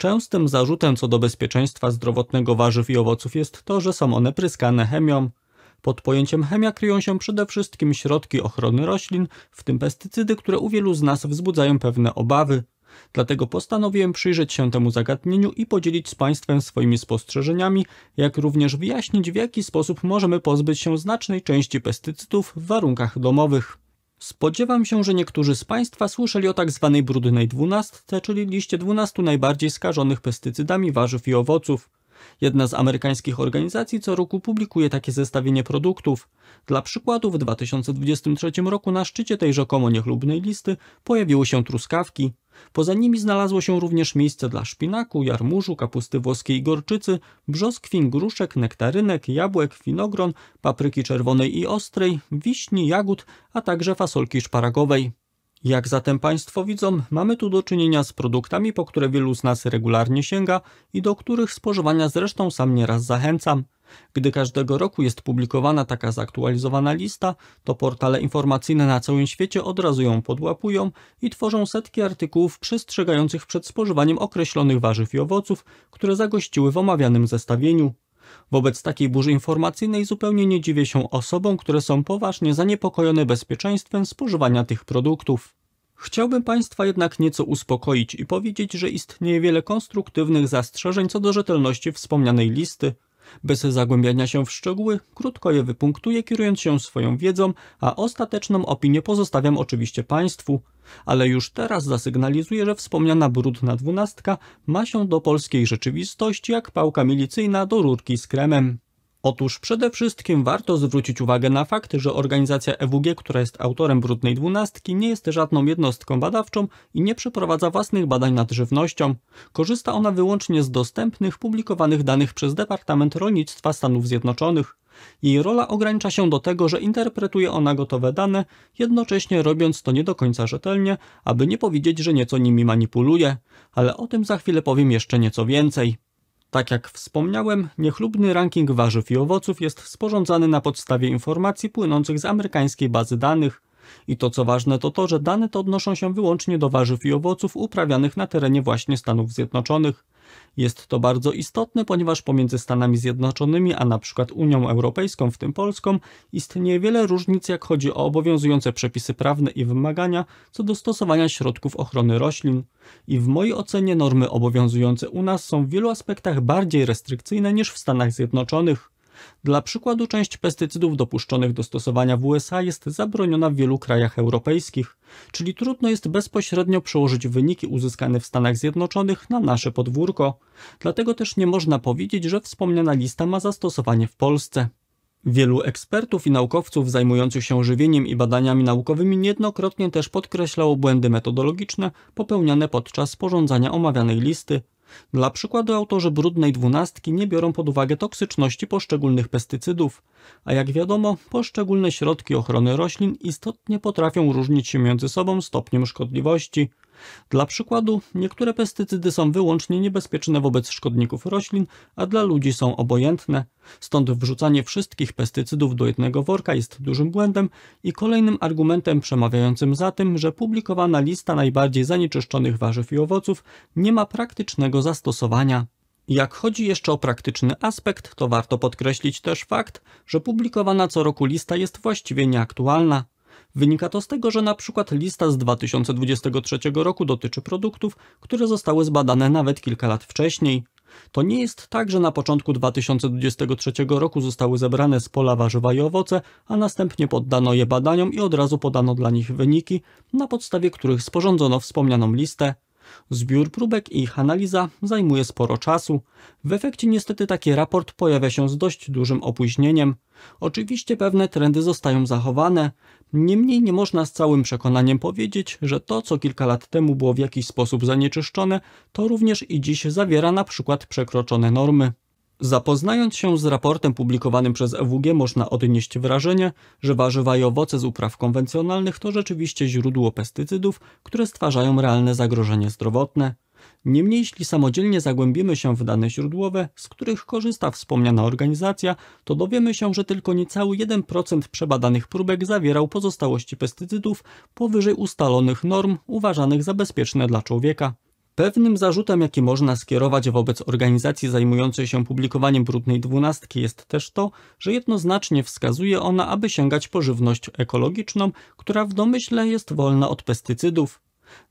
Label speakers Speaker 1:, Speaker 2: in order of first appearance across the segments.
Speaker 1: Częstym zarzutem co do bezpieczeństwa zdrowotnego warzyw i owoców jest to, że są one pryskane chemią. Pod pojęciem chemia kryją się przede wszystkim środki ochrony roślin, w tym pestycydy, które u wielu z nas wzbudzają pewne obawy. Dlatego postanowiłem przyjrzeć się temu zagadnieniu i podzielić z Państwem swoimi spostrzeżeniami, jak również wyjaśnić w jaki sposób możemy pozbyć się znacznej części pestycydów w warunkach domowych. Spodziewam się, że niektórzy z Państwa słyszeli o tak zwanej brudnej dwunastce, czyli liście dwunastu najbardziej skażonych pestycydami warzyw i owoców. Jedna z amerykańskich organizacji co roku publikuje takie zestawienie produktów. Dla przykładu w 2023 roku na szczycie tej rzekomo niechlubnej listy pojawiły się truskawki. Poza nimi znalazło się również miejsce dla szpinaku, jarmużu, kapusty włoskiej i gorczycy, brzoskwin, gruszek, nektarynek, jabłek, winogron, papryki czerwonej i ostrej, wiśni, jagód, a także fasolki szparagowej. Jak zatem Państwo widzą, mamy tu do czynienia z produktami, po które wielu z nas regularnie sięga i do których spożywania zresztą sam nieraz zachęcam. Gdy każdego roku jest publikowana taka zaktualizowana lista, to portale informacyjne na całym świecie od razu ją podłapują i tworzą setki artykułów przestrzegających przed spożywaniem określonych warzyw i owoców, które zagościły w omawianym zestawieniu. Wobec takiej burzy informacyjnej zupełnie nie dziwię się osobom, które są poważnie zaniepokojone bezpieczeństwem spożywania tych produktów. Chciałbym Państwa jednak nieco uspokoić i powiedzieć, że istnieje wiele konstruktywnych zastrzeżeń co do rzetelności wspomnianej listy, bez zagłębiania się w szczegóły, krótko je wypunktuję, kierując się swoją wiedzą, a ostateczną opinię pozostawiam oczywiście Państwu. Ale już teraz zasygnalizuję, że wspomniana brudna dwunastka ma się do polskiej rzeczywistości jak pałka milicyjna do rurki z kremem. Otóż przede wszystkim warto zwrócić uwagę na fakt, że organizacja EWG, która jest autorem Brudnej Dwunastki, nie jest żadną jednostką badawczą i nie przeprowadza własnych badań nad żywnością. Korzysta ona wyłącznie z dostępnych, publikowanych danych przez Departament Rolnictwa Stanów Zjednoczonych. Jej rola ogranicza się do tego, że interpretuje ona gotowe dane, jednocześnie robiąc to nie do końca rzetelnie, aby nie powiedzieć, że nieco nimi manipuluje. Ale o tym za chwilę powiem jeszcze nieco więcej. Tak jak wspomniałem, niechlubny ranking warzyw i owoców jest sporządzany na podstawie informacji płynących z amerykańskiej bazy danych i to co ważne to to, że dane te odnoszą się wyłącznie do warzyw i owoców uprawianych na terenie właśnie Stanów Zjednoczonych. Jest to bardzo istotne, ponieważ pomiędzy Stanami Zjednoczonymi, a na przykład Unią Europejską, w tym Polską, istnieje wiele różnic, jak chodzi o obowiązujące przepisy prawne i wymagania co do stosowania środków ochrony roślin. I w mojej ocenie normy obowiązujące u nas są w wielu aspektach bardziej restrykcyjne niż w Stanach Zjednoczonych. Dla przykładu część pestycydów dopuszczonych do stosowania w USA jest zabroniona w wielu krajach europejskich, czyli trudno jest bezpośrednio przełożyć wyniki uzyskane w Stanach Zjednoczonych na nasze podwórko. Dlatego też nie można powiedzieć, że wspomniana lista ma zastosowanie w Polsce. Wielu ekspertów i naukowców zajmujących się żywieniem i badaniami naukowymi niejednokrotnie też podkreślało błędy metodologiczne popełniane podczas sporządzania omawianej listy, dla przykładu autorzy brudnej dwunastki nie biorą pod uwagę toksyczności poszczególnych pestycydów, a jak wiadomo, poszczególne środki ochrony roślin istotnie potrafią różnić się między sobą stopniem szkodliwości, dla przykładu, niektóre pestycydy są wyłącznie niebezpieczne wobec szkodników roślin, a dla ludzi są obojętne. Stąd wrzucanie wszystkich pestycydów do jednego worka jest dużym błędem i kolejnym argumentem przemawiającym za tym, że publikowana lista najbardziej zanieczyszczonych warzyw i owoców nie ma praktycznego zastosowania. Jak chodzi jeszcze o praktyczny aspekt, to warto podkreślić też fakt, że publikowana co roku lista jest właściwie nieaktualna. Wynika to z tego, że na przykład lista z 2023 roku dotyczy produktów, które zostały zbadane nawet kilka lat wcześniej. To nie jest tak, że na początku 2023 roku zostały zebrane z pola warzywa i owoce, a następnie poddano je badaniom i od razu podano dla nich wyniki, na podstawie których sporządzono wspomnianą listę. Zbiór próbek i ich analiza zajmuje sporo czasu. W efekcie niestety taki raport pojawia się z dość dużym opóźnieniem. Oczywiście pewne trendy zostają zachowane, niemniej nie można z całym przekonaniem powiedzieć, że to co kilka lat temu było w jakiś sposób zanieczyszczone, to również i dziś zawiera na przykład przekroczone normy. Zapoznając się z raportem publikowanym przez EWG można odnieść wrażenie, że warzywa i owoce z upraw konwencjonalnych to rzeczywiście źródło pestycydów, które stwarzają realne zagrożenie zdrowotne. Niemniej jeśli samodzielnie zagłębimy się w dane źródłowe, z których korzysta wspomniana organizacja, to dowiemy się, że tylko niecały 1% przebadanych próbek zawierał pozostałości pestycydów powyżej ustalonych norm uważanych za bezpieczne dla człowieka. Pewnym zarzutem, jaki można skierować wobec organizacji zajmującej się publikowaniem brudnej dwunastki jest też to, że jednoznacznie wskazuje ona, aby sięgać po żywność ekologiczną, która w domyśle jest wolna od pestycydów.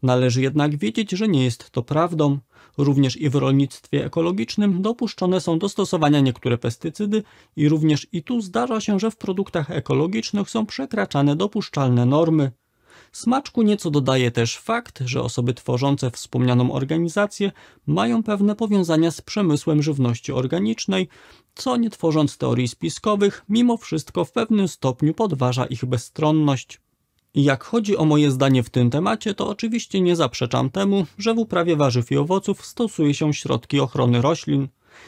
Speaker 1: Należy jednak wiedzieć, że nie jest to prawdą. Również i w rolnictwie ekologicznym dopuszczone są do stosowania niektóre pestycydy i również i tu zdarza się, że w produktach ekologicznych są przekraczane dopuszczalne normy. Smaczku nieco dodaje też fakt, że osoby tworzące wspomnianą organizację mają pewne powiązania z przemysłem żywności organicznej, co nie tworząc teorii spiskowych, mimo wszystko w pewnym stopniu podważa ich bezstronność. Jak chodzi o moje zdanie w tym temacie, to oczywiście nie zaprzeczam temu, że w uprawie warzyw i owoców stosuje się środki ochrony roślin.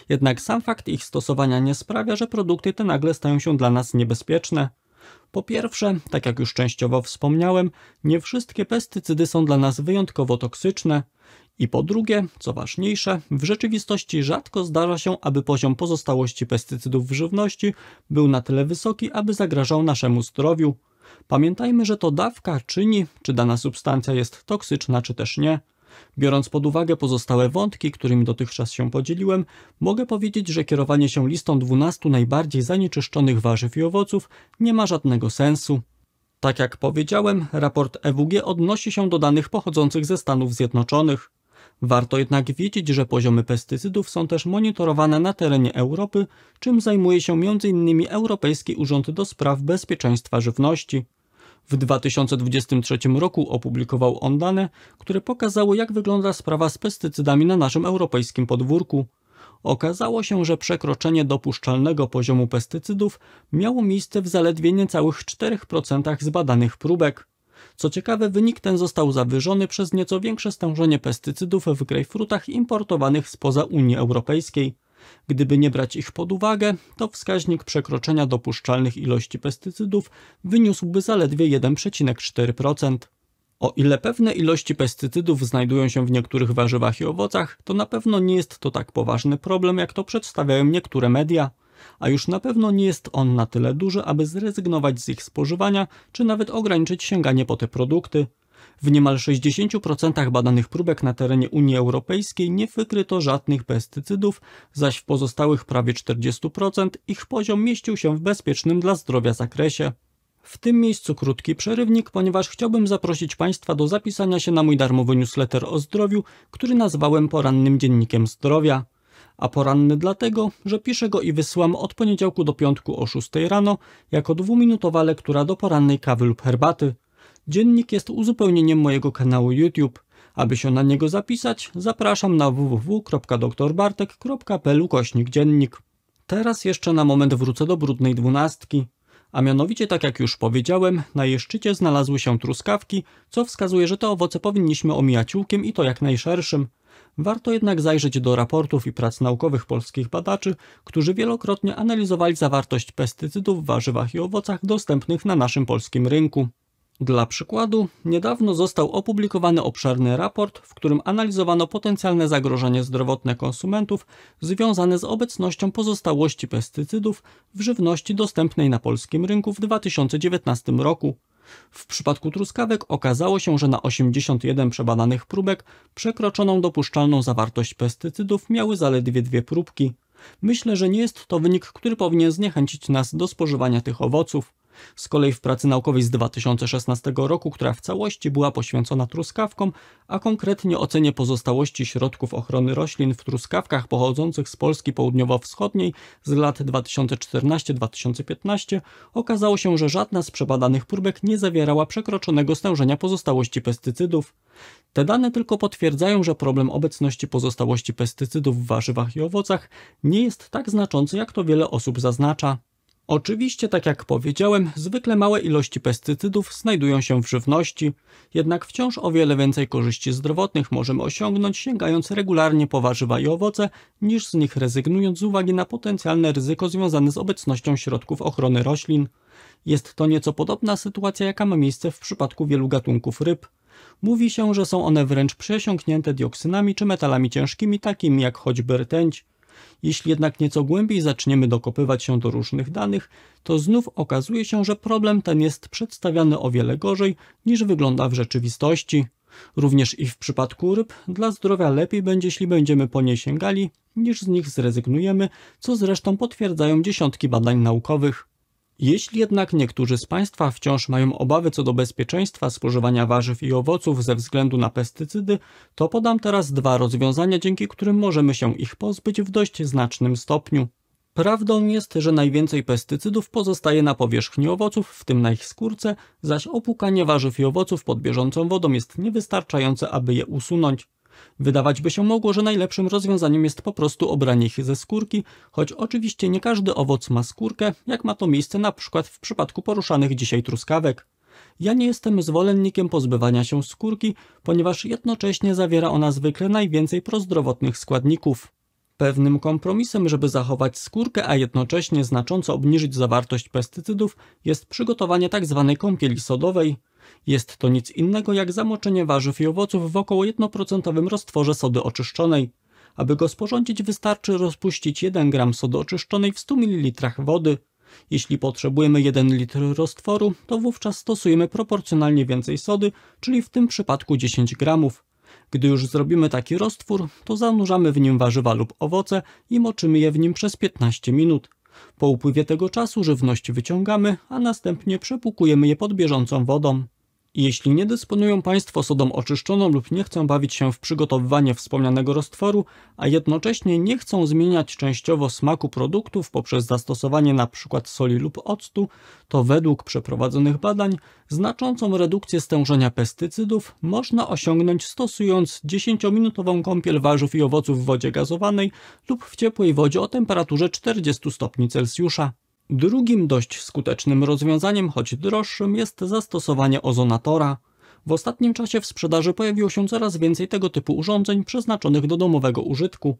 Speaker 1: Jednak sam fakt ich stosowania nie sprawia, że produkty te nagle stają się dla nas niebezpieczne. Po pierwsze, tak jak już częściowo wspomniałem, nie wszystkie pestycydy są dla nas wyjątkowo toksyczne. I po drugie, co ważniejsze, w rzeczywistości rzadko zdarza się, aby poziom pozostałości pestycydów w żywności był na tyle wysoki, aby zagrażał naszemu zdrowiu. Pamiętajmy, że to dawka czyni, czy dana substancja jest toksyczna, czy też nie. Biorąc pod uwagę pozostałe wątki, którymi dotychczas się podzieliłem, mogę powiedzieć, że kierowanie się listą 12 najbardziej zanieczyszczonych warzyw i owoców nie ma żadnego sensu. Tak jak powiedziałem, raport EWG odnosi się do danych pochodzących ze Stanów Zjednoczonych. Warto jednak wiedzieć, że poziomy pestycydów są też monitorowane na terenie Europy, czym zajmuje się m.in. Europejski Urząd do Spraw Bezpieczeństwa Żywności. W 2023 roku opublikował on dane, które pokazały jak wygląda sprawa z pestycydami na naszym europejskim podwórku. Okazało się, że przekroczenie dopuszczalnego poziomu pestycydów miało miejsce w zaledwie niecałych 4% zbadanych próbek. Co ciekawe, wynik ten został zawyżony przez nieco większe stężenie pestycydów w grejpfrutach importowanych spoza Unii Europejskiej. Gdyby nie brać ich pod uwagę, to wskaźnik przekroczenia dopuszczalnych ilości pestycydów wyniósłby zaledwie 1,4%. O ile pewne ilości pestycydów znajdują się w niektórych warzywach i owocach, to na pewno nie jest to tak poważny problem, jak to przedstawiają niektóre media. A już na pewno nie jest on na tyle duży, aby zrezygnować z ich spożywania, czy nawet ograniczyć sięganie po te produkty. W niemal 60% badanych próbek na terenie Unii Europejskiej nie wykryto żadnych pestycydów, zaś w pozostałych prawie 40% ich poziom mieścił się w bezpiecznym dla zdrowia zakresie. W tym miejscu krótki przerywnik, ponieważ chciałbym zaprosić Państwa do zapisania się na mój darmowy newsletter o zdrowiu, który nazwałem porannym dziennikiem zdrowia. A poranny dlatego, że piszę go i wysyłam od poniedziałku do piątku o 6 rano jako dwuminutowa lektura do porannej kawy lub herbaty. Dziennik jest uzupełnieniem mojego kanału YouTube. Aby się na niego zapisać, zapraszam na www.drbartek.pl dziennik. Teraz jeszcze na moment wrócę do brudnej dwunastki. A mianowicie, tak jak już powiedziałem, na jej szczycie znalazły się truskawki, co wskazuje, że te owoce powinniśmy omijać łukiem i to jak najszerszym. Warto jednak zajrzeć do raportów i prac naukowych polskich badaczy, którzy wielokrotnie analizowali zawartość pestycydów w warzywach i owocach dostępnych na naszym polskim rynku. Dla przykładu, niedawno został opublikowany obszerny raport, w którym analizowano potencjalne zagrożenie zdrowotne konsumentów związane z obecnością pozostałości pestycydów w żywności dostępnej na polskim rynku w 2019 roku. W przypadku truskawek okazało się, że na 81 przebadanych próbek przekroczoną dopuszczalną zawartość pestycydów miały zaledwie dwie próbki. Myślę, że nie jest to wynik, który powinien zniechęcić nas do spożywania tych owoców z kolei w pracy naukowej z 2016 roku, która w całości była poświęcona truskawkom, a konkretnie ocenie pozostałości środków ochrony roślin w truskawkach pochodzących z Polski Południowo-Wschodniej z lat 2014-2015, okazało się, że żadna z przebadanych próbek nie zawierała przekroczonego stężenia pozostałości pestycydów. Te dane tylko potwierdzają, że problem obecności pozostałości pestycydów w warzywach i owocach nie jest tak znaczący, jak to wiele osób zaznacza. Oczywiście, tak jak powiedziałem, zwykle małe ilości pestycydów znajdują się w żywności, jednak wciąż o wiele więcej korzyści zdrowotnych możemy osiągnąć sięgając regularnie po warzywa i owoce, niż z nich rezygnując z uwagi na potencjalne ryzyko związane z obecnością środków ochrony roślin. Jest to nieco podobna sytuacja, jaka ma miejsce w przypadku wielu gatunków ryb. Mówi się, że są one wręcz przesiąknięte dioksynami czy metalami ciężkimi, takimi jak choćby rtęć, jeśli jednak nieco głębiej zaczniemy dokopywać się do różnych danych, to znów okazuje się, że problem ten jest przedstawiany o wiele gorzej niż wygląda w rzeczywistości. Również i w przypadku ryb dla zdrowia lepiej będzie, jeśli będziemy po nie sięgali, niż z nich zrezygnujemy, co zresztą potwierdzają dziesiątki badań naukowych. Jeśli jednak niektórzy z Państwa wciąż mają obawy co do bezpieczeństwa spożywania warzyw i owoców ze względu na pestycydy, to podam teraz dwa rozwiązania, dzięki którym możemy się ich pozbyć w dość znacznym stopniu. Prawdą jest, że najwięcej pestycydów pozostaje na powierzchni owoców, w tym na ich skórce, zaś opłukanie warzyw i owoców pod bieżącą wodą jest niewystarczające, aby je usunąć. Wydawać by się mogło, że najlepszym rozwiązaniem jest po prostu obranie ich ze skórki, choć oczywiście nie każdy owoc ma skórkę, jak ma to miejsce na przykład w przypadku poruszanych dzisiaj truskawek. Ja nie jestem zwolennikiem pozbywania się skórki, ponieważ jednocześnie zawiera ona zwykle najwięcej prozdrowotnych składników. Pewnym kompromisem, żeby zachować skórkę, a jednocześnie znacząco obniżyć zawartość pestycydów, jest przygotowanie tzw. Tak kąpieli sodowej, jest to nic innego jak zamoczenie warzyw i owoców w około 1% roztworze sody oczyszczonej. Aby go sporządzić wystarczy rozpuścić 1 gram sody oczyszczonej w 100 ml wody. Jeśli potrzebujemy 1 litr roztworu, to wówczas stosujemy proporcjonalnie więcej sody, czyli w tym przypadku 10 gramów. Gdy już zrobimy taki roztwór, to zanurzamy w nim warzywa lub owoce i moczymy je w nim przez 15 minut. Po upływie tego czasu żywność wyciągamy, a następnie przepłukujemy je pod bieżącą wodą. Jeśli nie dysponują Państwo sodą oczyszczoną lub nie chcą bawić się w przygotowywanie wspomnianego roztworu, a jednocześnie nie chcą zmieniać częściowo smaku produktów poprzez zastosowanie np. soli lub octu, to według przeprowadzonych badań znaczącą redukcję stężenia pestycydów można osiągnąć stosując 10-minutową kąpiel warzyw i owoców w wodzie gazowanej lub w ciepłej wodzie o temperaturze 40 stopni Celsjusza. Drugim dość skutecznym rozwiązaniem, choć droższym, jest zastosowanie ozonatora. W ostatnim czasie w sprzedaży pojawiło się coraz więcej tego typu urządzeń przeznaczonych do domowego użytku.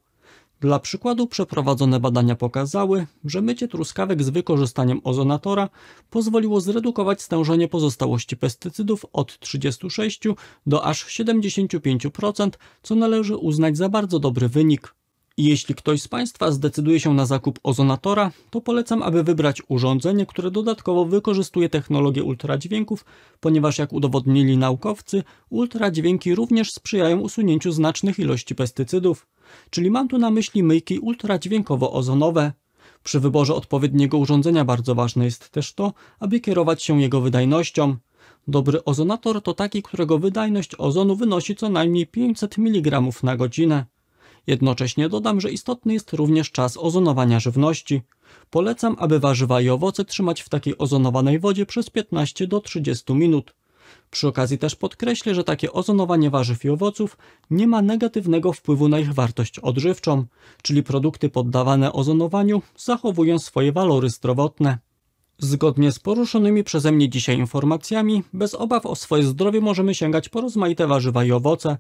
Speaker 1: Dla przykładu przeprowadzone badania pokazały, że mycie truskawek z wykorzystaniem ozonatora pozwoliło zredukować stężenie pozostałości pestycydów od 36 do aż 75%, co należy uznać za bardzo dobry wynik. Jeśli ktoś z Państwa zdecyduje się na zakup ozonatora, to polecam, aby wybrać urządzenie, które dodatkowo wykorzystuje technologię ultradźwięków, ponieważ jak udowodnili naukowcy, ultradźwięki również sprzyjają usunięciu znacznych ilości pestycydów. Czyli mam tu na myśli myjki ultradźwiękowo-ozonowe. Przy wyborze odpowiedniego urządzenia bardzo ważne jest też to, aby kierować się jego wydajnością. Dobry ozonator to taki, którego wydajność ozonu wynosi co najmniej 500 mg na godzinę. Jednocześnie dodam, że istotny jest również czas ozonowania żywności. Polecam, aby warzywa i owoce trzymać w takiej ozonowanej wodzie przez 15 do 30 minut. Przy okazji też podkreślę, że takie ozonowanie warzyw i owoców nie ma negatywnego wpływu na ich wartość odżywczą, czyli produkty poddawane ozonowaniu zachowują swoje walory zdrowotne. Zgodnie z poruszonymi przeze mnie dzisiaj informacjami, bez obaw o swoje zdrowie możemy sięgać po rozmaite warzywa i owoce,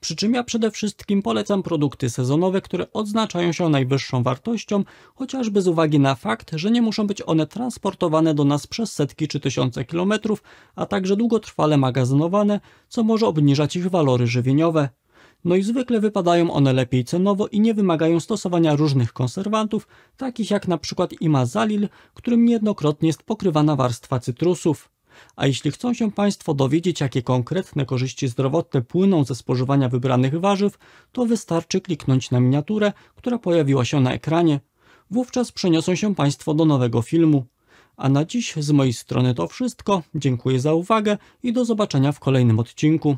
Speaker 1: przy czym ja przede wszystkim polecam produkty sezonowe, które odznaczają się najwyższą wartością, chociażby z uwagi na fakt, że nie muszą być one transportowane do nas przez setki czy tysiące kilometrów, a także długotrwale magazynowane, co może obniżać ich walory żywieniowe no i zwykle wypadają one lepiej cenowo i nie wymagają stosowania różnych konserwantów, takich jak na przykład imazalil, którym niejednokrotnie jest pokrywana warstwa cytrusów. A jeśli chcą się Państwo dowiedzieć, jakie konkretne korzyści zdrowotne płyną ze spożywania wybranych warzyw, to wystarczy kliknąć na miniaturę, która pojawiła się na ekranie. Wówczas przeniosą się Państwo do nowego filmu. A na dziś z mojej strony to wszystko. Dziękuję za uwagę i do zobaczenia w kolejnym odcinku.